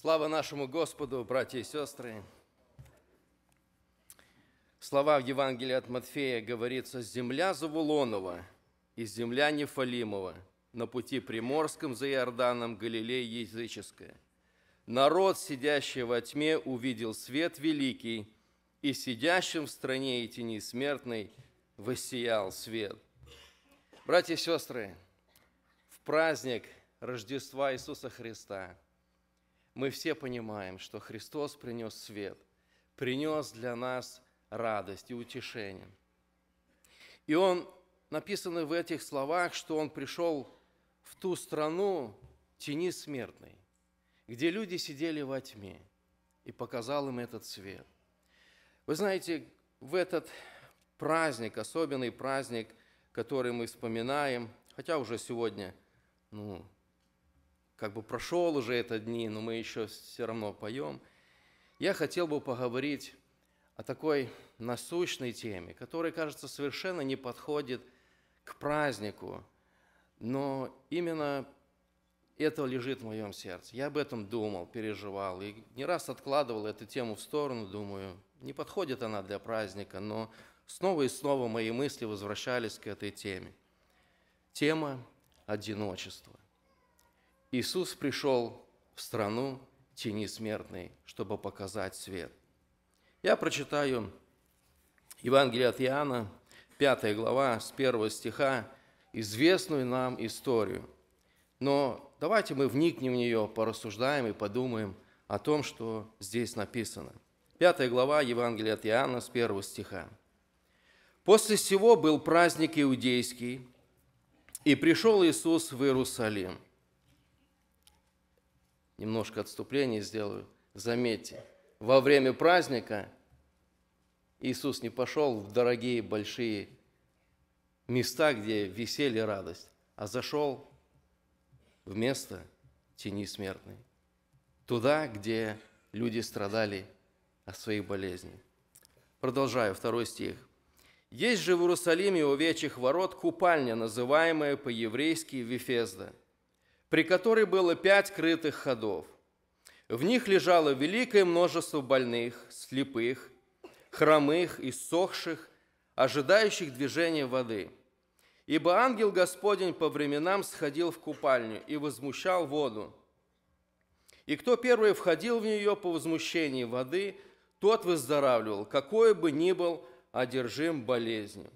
Слава нашему Господу, братья и сестры! Слова в Евангелии от Матфея говорится «Земля Завулонова и земля Нефалимова на пути Приморском за Иорданом Галилея языческая. Народ, сидящий во тьме, увидел свет великий, и сидящим в стране и тени смертной воссиял свет». Братья и сестры, в праздник Рождества Иисуса Христа – мы все понимаем, что Христос принес свет, принес для нас радость и утешение. И Он, написано в этих словах, что Он пришел в ту страну тени смертной, где люди сидели во тьме, и показал им этот свет. Вы знаете, в этот праздник, особенный праздник, который мы вспоминаем, хотя уже сегодня, ну, как бы прошел уже это дни, но мы еще все равно поем. Я хотел бы поговорить о такой насущной теме, которая, кажется, совершенно не подходит к празднику, но именно это лежит в моем сердце. Я об этом думал, переживал, и не раз откладывал эту тему в сторону, думаю, не подходит она для праздника, но снова и снова мои мысли возвращались к этой теме. Тема одиночества. Иисус пришел в страну тени смертной, чтобы показать свет. Я прочитаю Евангелие от Иоанна, 5 глава, с 1 стиха, известную нам историю. Но давайте мы вникнем в нее, порассуждаем и подумаем о том, что здесь написано. 5 глава Евангелия от Иоанна с 1 стиха. «После всего был праздник иудейский, и пришел Иисус в Иерусалим – немножко отступление сделаю. Заметьте, во время праздника Иисус не пошел в дорогие большие места, где веселье радость, а зашел в место тени смертной, туда, где люди страдали от своих болезней. Продолжаю, второй стих. «Есть же в Иерусалиме у овечьих ворот купальня, называемая по-еврейски Вифезда – при которой было пять крытых ходов. В них лежало великое множество больных, слепых, хромых, и сохших, ожидающих движения воды. Ибо ангел Господень по временам сходил в купальню и возмущал воду. И кто первый входил в нее по возмущении воды, тот выздоравливал, какой бы ни был одержим болезнью.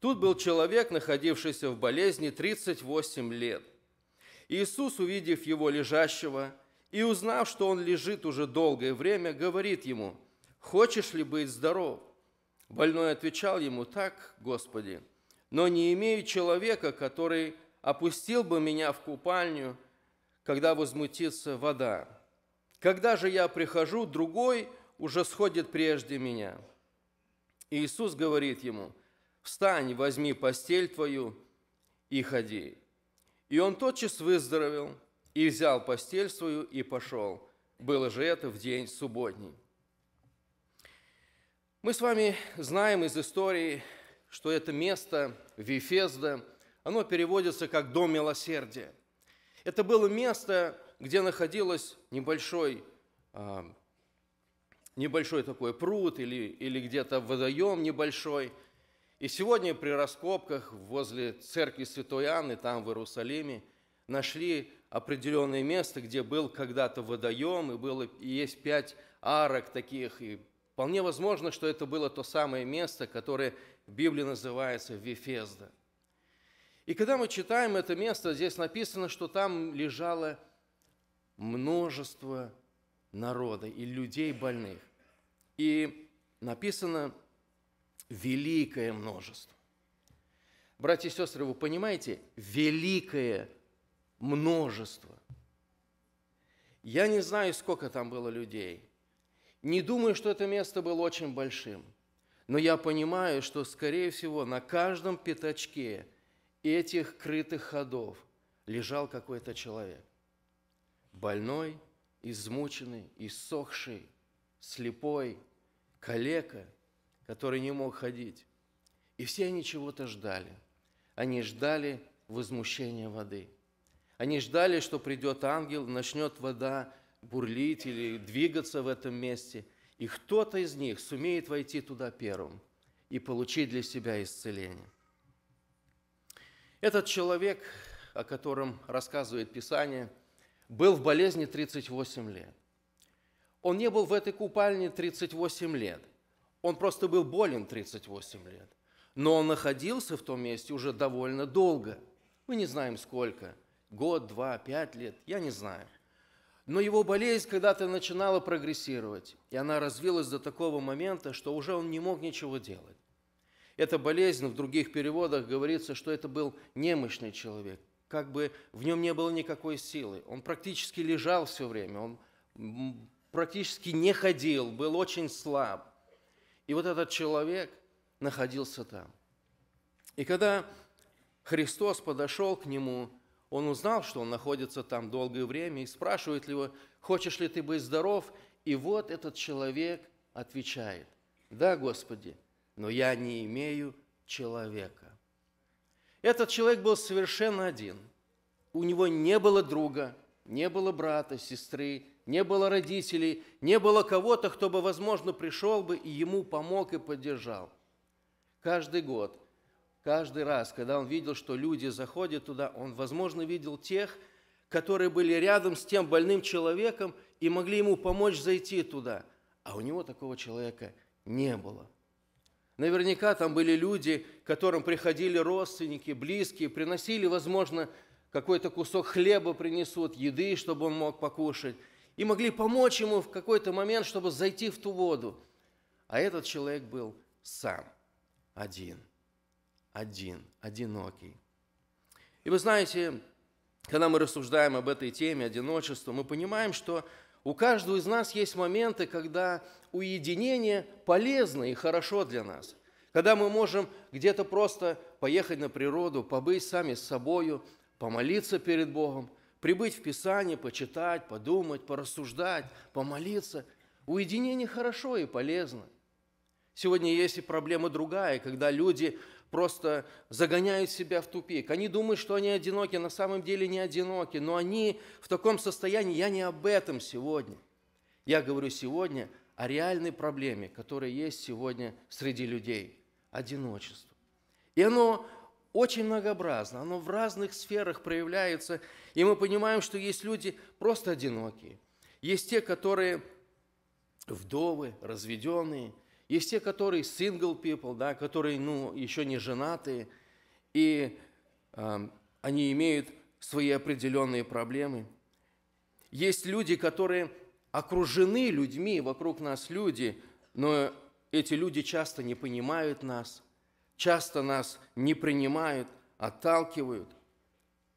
Тут был человек, находившийся в болезни 38 лет. Иисус, увидев его лежащего и узнав, что он лежит уже долгое время, говорит ему, «Хочешь ли быть здоров?» Больной отвечал ему, «Так, Господи, но не имею человека, который опустил бы меня в купальню, когда возмутится вода. Когда же я прихожу, другой уже сходит прежде меня». Иисус говорит ему, «Встань, возьми постель твою и ходи». И он тотчас выздоровел, и взял постель свою, и пошел. Было же это в день субботний. Мы с вами знаем из истории, что это место Вифезда, оно переводится как «дом милосердия». Это было место, где находилось небольшой, а, небольшой такой пруд или, или где-то водоем небольшой – и сегодня при раскопках возле церкви Святой Анны, там в Иерусалиме, нашли определенное место, где был когда-то водоем, и, было, и есть пять арок таких. И вполне возможно, что это было то самое место, которое в Библии называется Вифезда. И когда мы читаем это место, здесь написано, что там лежало множество народа и людей больных. И написано, великое множество. Братья и сестры, вы понимаете, великое множество. Я не знаю, сколько там было людей. Не думаю, что это место было очень большим. Но я понимаю, что, скорее всего, на каждом пятачке этих крытых ходов лежал какой-то человек. Больной, измученный, иссохший, слепой, калека – который не мог ходить. И все они чего-то ждали. Они ждали возмущения воды. Они ждали, что придет ангел, начнет вода бурлить или двигаться в этом месте, и кто-то из них сумеет войти туда первым и получить для себя исцеление. Этот человек, о котором рассказывает Писание, был в болезни 38 лет. Он не был в этой купальне 38 лет – он просто был болен 38 лет. Но он находился в том месте уже довольно долго. Мы не знаем сколько. Год, два, пять лет. Я не знаю. Но его болезнь когда-то начинала прогрессировать. И она развилась до такого момента, что уже он не мог ничего делать. Эта болезнь, в других переводах говорится, что это был немощный человек. Как бы в нем не было никакой силы. Он практически лежал все время. Он практически не ходил, был очень слаб. И вот этот человек находился там. И когда Христос подошел к нему, он узнал, что он находится там долгое время, и спрашивает его, хочешь ли ты быть здоров? И вот этот человек отвечает, да, Господи, но я не имею человека. Этот человек был совершенно один. У него не было друга, не было брата, сестры, не было родителей, не было кого-то, кто бы, возможно, пришел бы и ему помог и поддержал. Каждый год, каждый раз, когда он видел, что люди заходят туда, он, возможно, видел тех, которые были рядом с тем больным человеком и могли ему помочь зайти туда. А у него такого человека не было. Наверняка там были люди, к которым приходили родственники, близкие, приносили, возможно, какой-то кусок хлеба принесут, еды, чтобы он мог покушать и могли помочь ему в какой-то момент, чтобы зайти в ту воду. А этот человек был сам, один, один, одинокий. И вы знаете, когда мы рассуждаем об этой теме одиночества, мы понимаем, что у каждого из нас есть моменты, когда уединение полезно и хорошо для нас. Когда мы можем где-то просто поехать на природу, побыть сами с собою, помолиться перед Богом, Прибыть в Писание, почитать, подумать, порассуждать, помолиться. Уединение хорошо и полезно. Сегодня есть и проблема другая, когда люди просто загоняют себя в тупик. Они думают, что они одиноки, а на самом деле не одиноки, но они в таком состоянии, я не об этом сегодня. Я говорю сегодня о реальной проблеме, которая есть сегодня среди людей – одиночество. И оно очень многообразно, оно в разных сферах проявляется, и мы понимаем, что есть люди просто одинокие, есть те, которые вдовы, разведенные, есть те, которые single people, да, которые ну, еще не женатые, и э, они имеют свои определенные проблемы. Есть люди, которые окружены людьми, вокруг нас люди, но эти люди часто не понимают нас – Часто нас не принимают, отталкивают.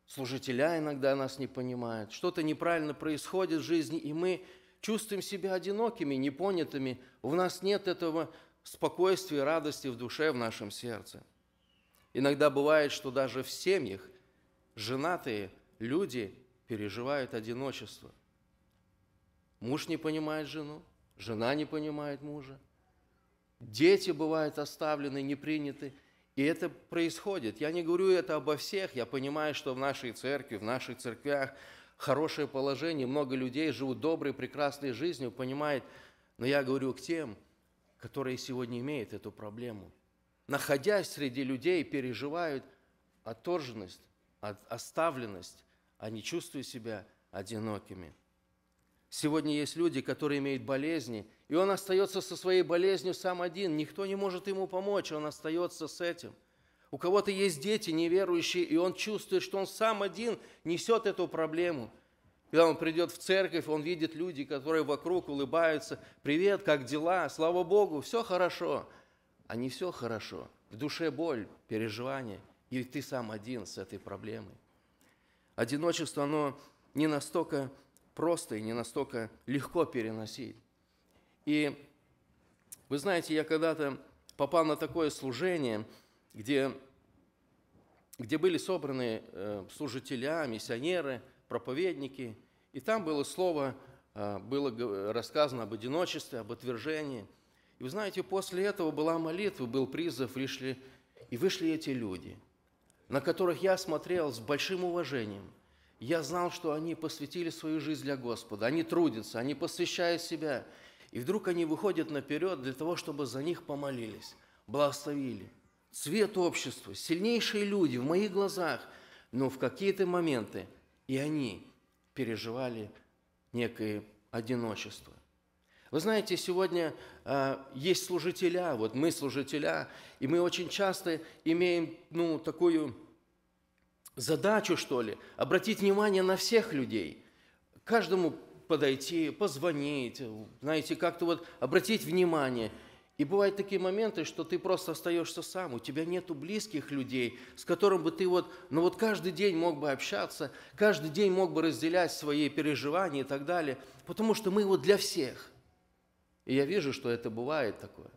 Служителя иногда нас не понимают. Что-то неправильно происходит в жизни, и мы чувствуем себя одинокими, непонятыми. У нас нет этого спокойствия, радости в душе, в нашем сердце. Иногда бывает, что даже в семьях женатые люди переживают одиночество. Муж не понимает жену, жена не понимает мужа – дети бывают оставлены, не приняты. И это происходит. Я не говорю это обо всех, я понимаю, что в нашей церкви, в наших церквях хорошее положение, много людей живут доброй, прекрасной жизнью, понимает, но я говорю к тем, которые сегодня имеют эту проблему. Находясь среди людей, переживают отторженность, оставленность, они чувствуют себя одинокими. Сегодня есть люди, которые имеют болезни – и он остается со своей болезнью сам один. Никто не может ему помочь, он остается с этим. У кого-то есть дети неверующие, и он чувствует, что он сам один несет эту проблему. Когда он придет в церковь, он видит люди, которые вокруг улыбаются. «Привет, как дела? Слава Богу, все хорошо». А не все хорошо. В душе боль, переживания. И ты сам один с этой проблемой. Одиночество, оно не настолько просто и не настолько легко переносить. И вы знаете, я когда-то попал на такое служение, где, где были собраны э, служителя, миссионеры, проповедники, и там было слово, э, было рассказано об одиночестве, об отвержении. И вы знаете, после этого была молитва, был призыв, вышли, и вышли эти люди, на которых я смотрел с большим уважением – я знал, что они посвятили свою жизнь для Господа. Они трудятся, они посвящают себя. И вдруг они выходят наперед для того, чтобы за них помолились, благословили. Цвет общества, сильнейшие люди в моих глазах, но в какие-то моменты и они переживали некое одиночество. Вы знаете, сегодня э, есть служителя, вот мы служителя, и мы очень часто имеем ну, такую задачу, что ли, обратить внимание на всех людей, каждому подойти, позвонить, знаете, как-то вот обратить внимание. И бывают такие моменты, что ты просто остаешься сам, у тебя нету близких людей, с которым бы ты вот, ну вот каждый день мог бы общаться, каждый день мог бы разделять свои переживания и так далее, потому что мы вот для всех. И я вижу, что это бывает такое.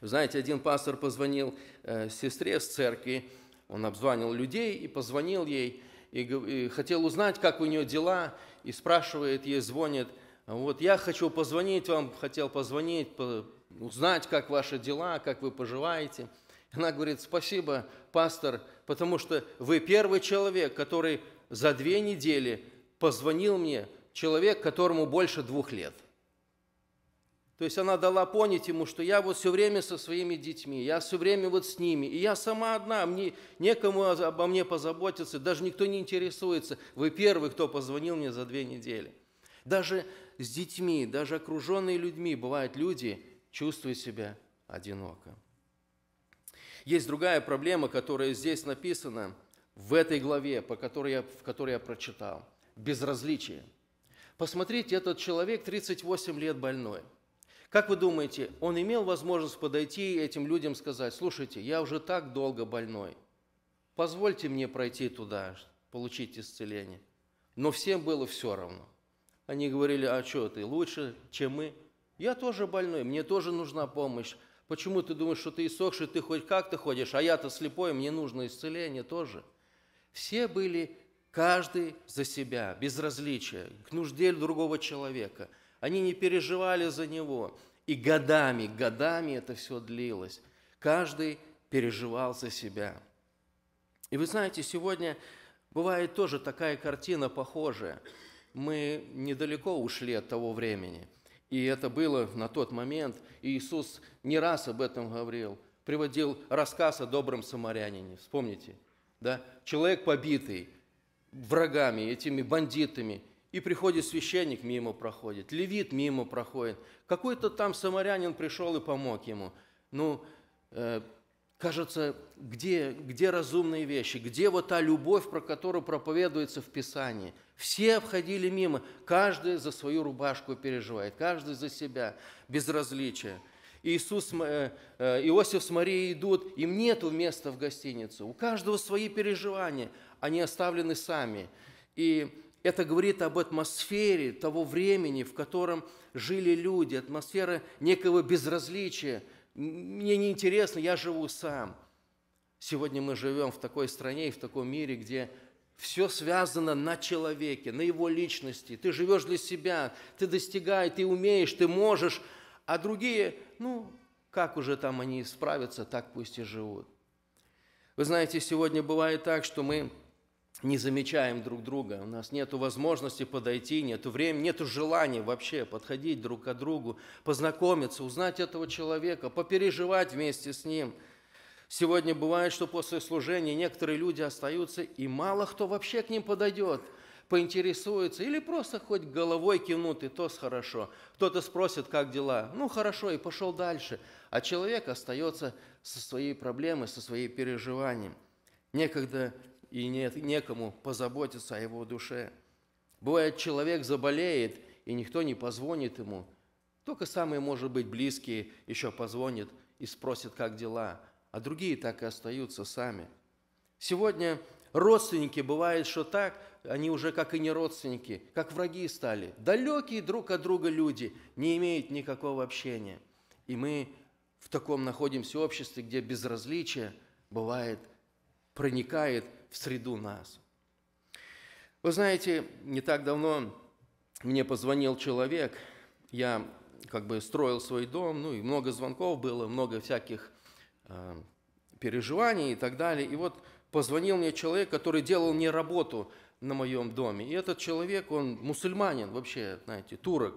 Знаете, один пастор позвонил э, сестре с церкви, он обзвонил людей и позвонил ей, и, и хотел узнать, как у нее дела, и спрашивает ей, звонит, вот я хочу позвонить вам, хотел позвонить, узнать, как ваши дела, как вы поживаете. Она говорит, спасибо, пастор, потому что вы первый человек, который за две недели позвонил мне, человек, которому больше двух лет. То есть она дала понять ему, что я вот все время со своими детьми, я все время вот с ними, и я сама одна, мне некому обо мне позаботиться, даже никто не интересуется. Вы первый, кто позвонил мне за две недели. Даже с детьми, даже окруженные людьми, бывают люди, чувствуют себя одиноко. Есть другая проблема, которая здесь написана, в этой главе, по которой я, в которой я прочитал. Безразличие. Посмотрите, этот человек 38 лет больной – как вы думаете, он имел возможность подойти и этим людям сказать, слушайте, я уже так долго больной, позвольте мне пройти туда, получить исцеление. Но всем было все равно. Они говорили, а что ты лучше, чем мы? Я тоже больной, мне тоже нужна помощь. Почему ты думаешь, что ты иссохший, ты хоть как-то ходишь, а я-то слепой, мне нужно исцеление тоже. Все были, каждый за себя, без различия, к нужде другого человека – они не переживали за него. И годами, годами это все длилось. Каждый переживал за себя. И вы знаете, сегодня бывает тоже такая картина похожая. Мы недалеко ушли от того времени. И это было на тот момент. И Иисус не раз об этом говорил. Приводил рассказ о добром самарянине. Вспомните. Да? Человек побитый врагами, этими бандитами – и приходит священник, мимо проходит, левит мимо проходит. Какой-то там самарянин пришел и помог ему. Ну, э, кажется, где, где разумные вещи? Где вот та любовь, про которую проповедуется в Писании? Все обходили мимо, каждый за свою рубашку переживает, каждый за себя, безразличие. Иисус, э, э, Иосиф с Марией идут, им нету места в гостинице. У каждого свои переживания, они оставлены сами. И это говорит об атмосфере того времени, в котором жили люди, атмосфера некого безразличия. Мне неинтересно, я живу сам. Сегодня мы живем в такой стране и в таком мире, где все связано на человеке, на его личности. Ты живешь для себя, ты достигаешь, ты умеешь, ты можешь, а другие, ну, как уже там они справятся, так пусть и живут. Вы знаете, сегодня бывает так, что мы не замечаем друг друга, у нас нет возможности подойти, нет времени, нет желания вообще подходить друг к другу, познакомиться, узнать этого человека, попереживать вместе с ним. Сегодня бывает, что после служения некоторые люди остаются, и мало кто вообще к ним подойдет, поинтересуется, или просто хоть головой кинут и то с хорошо. Кто-то спросит, как дела, ну хорошо, и пошел дальше. А человек остается со своей проблемой, со своим переживанием. Некогда и нет, некому позаботиться о его душе. Бывает, человек заболеет, и никто не позвонит ему. Только самые, может быть, близкие еще позвонят и спросят, как дела, а другие так и остаются сами. Сегодня родственники, бывает, что так, они уже как и не родственники, как враги стали. Далекие друг от друга люди, не имеют никакого общения. И мы в таком находимся обществе, где безразличие бывает, проникает в среду нас. Вы знаете, не так давно мне позвонил человек, я как бы строил свой дом, ну и много звонков было, много всяких э, переживаний и так далее. И вот позвонил мне человек, который делал мне работу на моем доме. И этот человек, он мусульманин вообще, знаете, турок.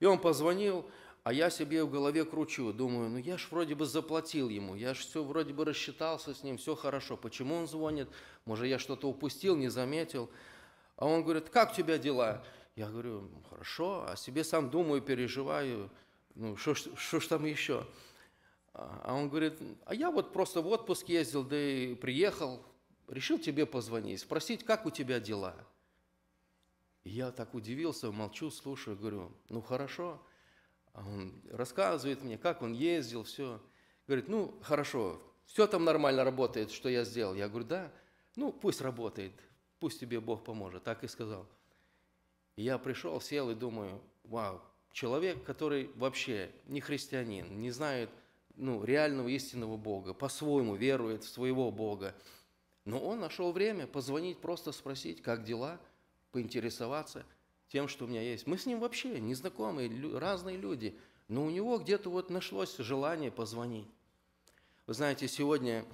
И он позвонил, а я себе в голове кручу, думаю, ну я ж вроде бы заплатил ему, я ж все вроде бы рассчитался с ним, все хорошо. Почему он звонит? Может, я что-то упустил, не заметил? А он говорит, как у тебя дела? Я говорю, «Ну, хорошо, а себе сам думаю, переживаю, ну что ж там еще? А, а он говорит, а я вот просто в отпуск ездил, да и приехал, решил тебе позвонить, спросить, как у тебя дела? И я так удивился, молчу, слушаю, говорю, ну хорошо, а он рассказывает мне, как он ездил, все. Говорит, ну, хорошо, все там нормально работает, что я сделал. Я говорю, да, ну, пусть работает, пусть тебе Бог поможет. Так и сказал. я пришел, сел и думаю, вау, человек, который вообще не христианин, не знает ну, реального истинного Бога, по-своему верует в своего Бога. Но он нашел время позвонить, просто спросить, как дела, поинтересоваться – тем, что у меня есть. Мы с ним вообще незнакомые, разные люди, но у него где-то вот нашлось желание позвонить. Вы знаете, сегодня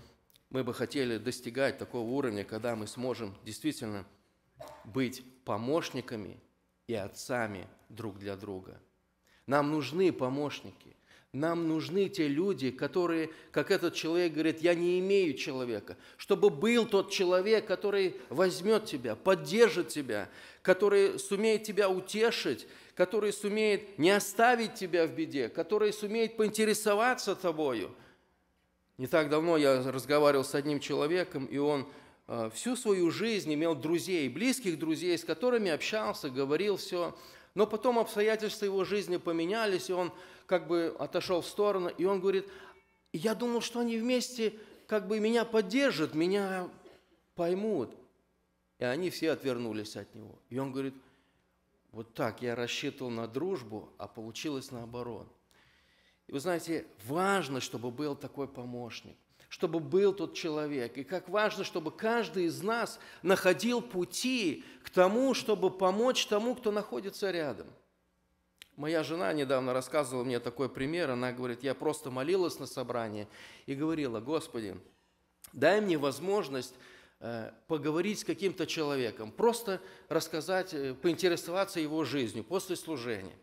мы бы хотели достигать такого уровня, когда мы сможем действительно быть помощниками и отцами друг для друга. Нам нужны помощники – нам нужны те люди, которые, как этот человек говорит, я не имею человека, чтобы был тот человек, который возьмет тебя, поддержит тебя, который сумеет тебя утешить, который сумеет не оставить тебя в беде, который сумеет поинтересоваться тобою. Не так давно я разговаривал с одним человеком, и он э, всю свою жизнь имел друзей, близких друзей, с которыми общался, говорил все, но потом обстоятельства его жизни поменялись, и он как бы отошел в сторону, и он говорит, я думал, что они вместе как бы меня поддержат, меня поймут. И они все отвернулись от него. И он говорит, вот так я рассчитывал на дружбу, а получилось наоборот. И вы знаете, важно, чтобы был такой помощник чтобы был тот человек. И как важно, чтобы каждый из нас находил пути к тому, чтобы помочь тому, кто находится рядом. Моя жена недавно рассказывала мне такой пример. Она говорит, я просто молилась на собрании и говорила, Господи, дай мне возможность э, поговорить с каким-то человеком, просто рассказать, э, поинтересоваться его жизнью после служения.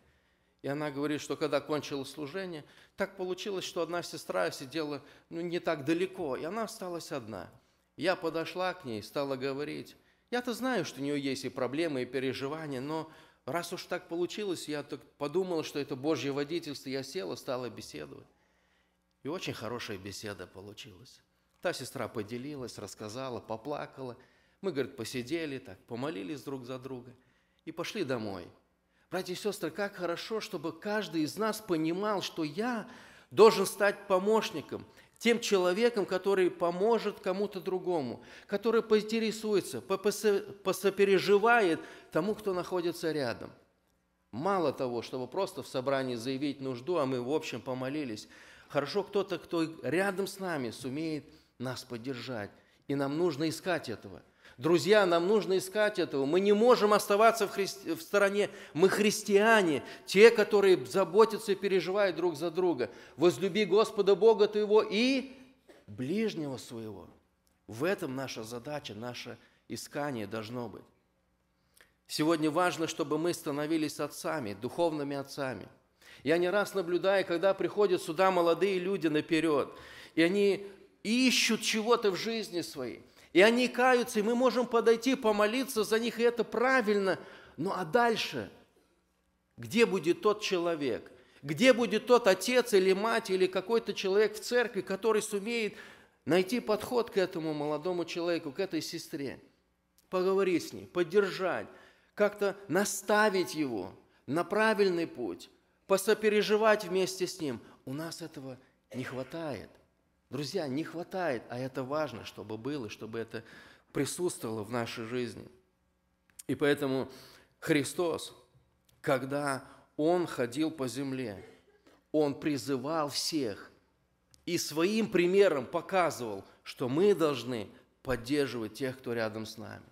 И она говорит, что когда кончила служение, так получилось, что одна сестра сидела ну, не так далеко, и она осталась одна. Я подошла к ней, стала говорить. Я-то знаю, что у нее есть и проблемы, и переживания, но раз уж так получилось, я так подумала, что это Божье водительство, я села, стала беседовать. И очень хорошая беседа получилась. Та сестра поделилась, рассказала, поплакала. Мы, говорит, посидели так, помолились друг за друга и пошли домой – Братья и сестры, как хорошо, чтобы каждый из нас понимал, что я должен стать помощником, тем человеком, который поможет кому-то другому, который поинтересуется, посопереживает тому, кто находится рядом. Мало того, чтобы просто в собрании заявить нужду, а мы в общем помолились. Хорошо кто-то, кто рядом с нами, сумеет нас поддержать. И нам нужно искать этого – Друзья, нам нужно искать этого. Мы не можем оставаться в, христи... в стороне. Мы христиане, те, которые заботятся и переживают друг за друга. Возлюби Господа Бога твоего и ближнего своего. В этом наша задача, наше искание должно быть. Сегодня важно, чтобы мы становились отцами, духовными отцами. Я не раз наблюдаю, когда приходят сюда молодые люди наперед, и они ищут чего-то в жизни своей – и они каются, и мы можем подойти, помолиться за них, и это правильно. Ну а дальше? Где будет тот человек? Где будет тот отец или мать или какой-то человек в церкви, который сумеет найти подход к этому молодому человеку, к этой сестре? Поговорить с ней, поддержать, как-то наставить его на правильный путь, посопереживать вместе с ним. У нас этого не хватает – Друзья, не хватает, а это важно, чтобы было, чтобы это присутствовало в нашей жизни. И поэтому Христос, когда Он ходил по земле, Он призывал всех и своим примером показывал, что мы должны поддерживать тех, кто рядом с нами.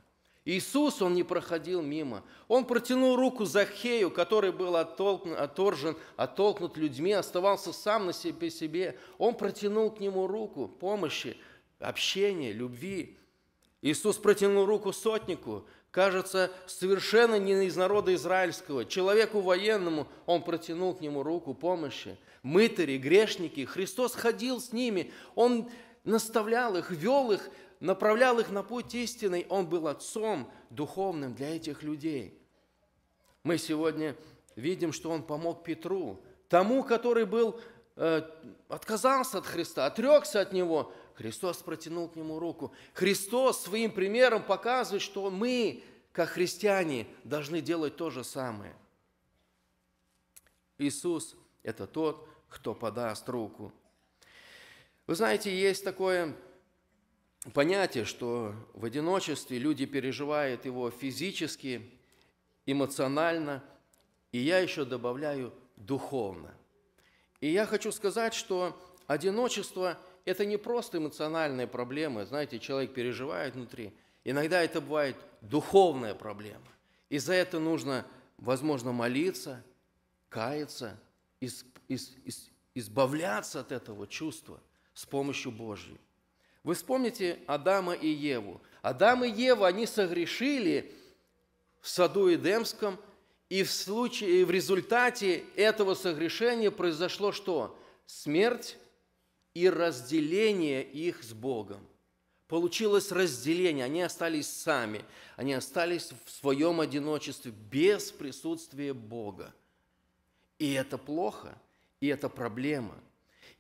Иисус, он не проходил мимо. Он протянул руку Захею, который был оттолкнут, отторжен, оттолкнут людьми, оставался сам на себе, себе. Он протянул к нему руку помощи, общения, любви. Иисус протянул руку сотнику, кажется, совершенно не из народа израильского. Человеку военному он протянул к нему руку помощи. Мытари, грешники, Христос ходил с ними. Он наставлял их, вел их, направлял их на путь истинный, он был отцом духовным для этих людей. Мы сегодня видим, что он помог Петру, тому, который был, э, отказался от Христа, отрекся от него. Христос протянул к нему руку. Христос своим примером показывает, что мы, как христиане, должны делать то же самое. Иисус – это тот, кто подаст руку. Вы знаете, есть такое понятие, что в одиночестве люди переживают его физически, эмоционально, и я еще добавляю духовно. И я хочу сказать, что одиночество – это не просто эмоциональные проблемы, знаете, человек переживает внутри. Иногда это бывает духовная проблема. И за это нужно, возможно, молиться, каяться, избавляться от этого чувства с помощью Божьей. Вы вспомните Адама и Еву. Адам и Ева, они согрешили в саду Эдемском, и в, случае, и в результате этого согрешения произошло что? Смерть и разделение их с Богом. Получилось разделение, они остались сами, они остались в своем одиночестве, без присутствия Бога. И это плохо, и это проблема –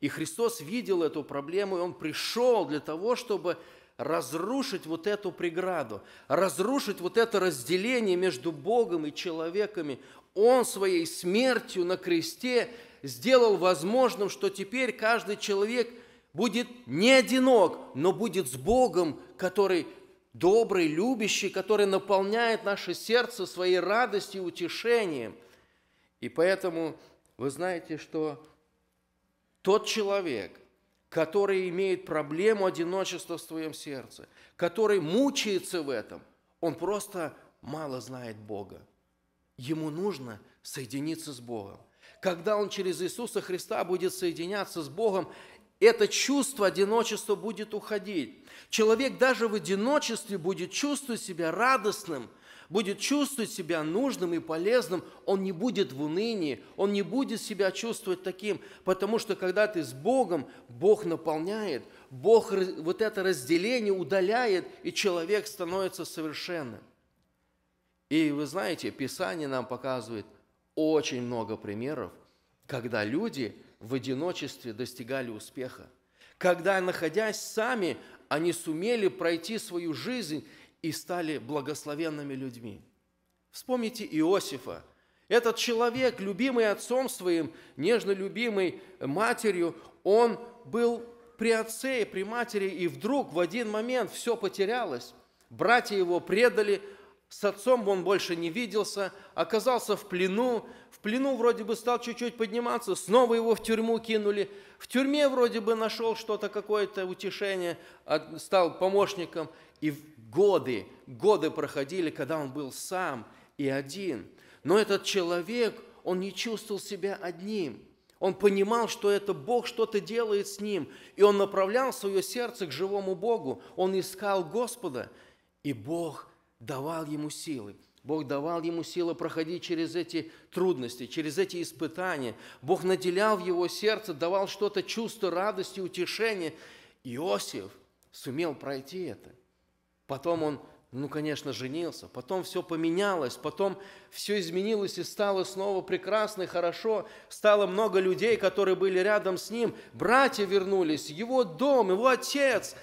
и Христос видел эту проблему, и Он пришел для того, чтобы разрушить вот эту преграду, разрушить вот это разделение между Богом и человеками. Он своей смертью на кресте сделал возможным, что теперь каждый человек будет не одинок, но будет с Богом, который добрый, любящий, который наполняет наше сердце своей радостью и утешением. И поэтому вы знаете, что тот человек, который имеет проблему одиночества в своем сердце, который мучается в этом, он просто мало знает Бога. Ему нужно соединиться с Богом. Когда он через Иисуса Христа будет соединяться с Богом, это чувство одиночества будет уходить. Человек даже в одиночестве будет чувствовать себя радостным – будет чувствовать себя нужным и полезным, он не будет в унынии, он не будет себя чувствовать таким, потому что когда ты с Богом, Бог наполняет, Бог вот это разделение удаляет, и человек становится совершенным. И вы знаете, Писание нам показывает очень много примеров, когда люди в одиночестве достигали успеха, когда, находясь сами, они сумели пройти свою жизнь и стали благословенными людьми. Вспомните Иосифа. Этот человек, любимый отцом своим, нежно любимый матерью, он был при отце и при матери, и вдруг в один момент все потерялось. Братья его предали, с отцом он больше не виделся, оказался в плену, в плену вроде бы стал чуть-чуть подниматься, снова его в тюрьму кинули, в тюрьме вроде бы нашел что-то, какое-то утешение, стал помощником, и годы, годы проходили, когда он был сам и один. Но этот человек, он не чувствовал себя одним. Он понимал, что это Бог что-то делает с ним, и он направлял свое сердце к живому Богу. Он искал Господа, и Бог давал ему силы. Бог давал ему силы проходить через эти трудности, через эти испытания. Бог наделял его сердце, давал что-то чувство радости, утешения. Иосиф сумел пройти это – Потом он, ну, конечно, женился, потом все поменялось, потом все изменилось и стало снова прекрасно и хорошо. Стало много людей, которые были рядом с ним. Братья вернулись, его дом, его отец.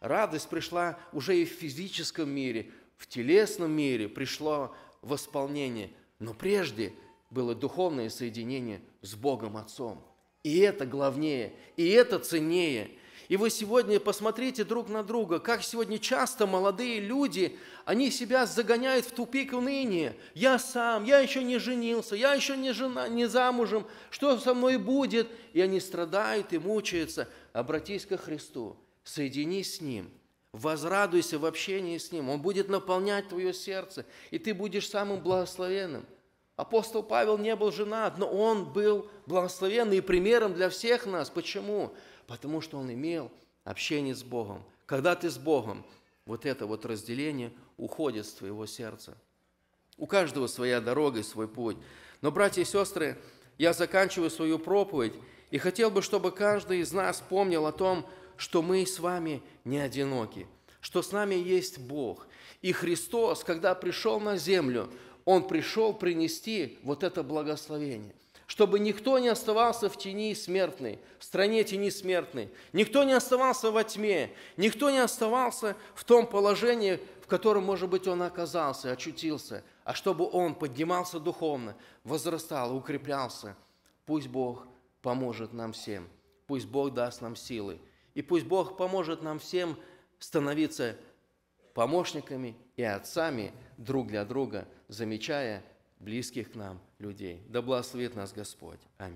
Радость пришла уже и в физическом мире, в телесном мире пришло восполнение. Но прежде было духовное соединение с Богом Отцом. И это главнее, и это ценнее – и вы сегодня посмотрите друг на друга, как сегодня часто молодые люди, они себя загоняют в тупик уныния. Я сам, я еще не женился, я еще не, жена, не замужем, что со мной будет? И они страдают и мучаются. Обратись ко Христу, соединись с Ним, возрадуйся в общении с Ним. Он будет наполнять твое сердце, и ты будешь самым благословенным. Апостол Павел не был женат, но он был благословенным и примером для всех нас. Почему? потому что он имел общение с Богом. Когда ты с Богом, вот это вот разделение уходит с твоего сердца. У каждого своя дорога и свой путь. Но, братья и сестры, я заканчиваю свою проповедь и хотел бы, чтобы каждый из нас помнил о том, что мы с вами не одиноки, что с нами есть Бог. И Христос, когда пришел на землю, Он пришел принести вот это благословение – чтобы никто не оставался в тени смертной, в стране тени смертной, никто не оставался во тьме, никто не оставался в том положении, в котором, может быть, он оказался, очутился, а чтобы он поднимался духовно, возрастал, укреплялся. Пусть Бог поможет нам всем, пусть Бог даст нам силы, и пусть Бог поможет нам всем становиться помощниками и отцами друг для друга, замечая близких к нам людей. Да благословит нас Господь. Аминь.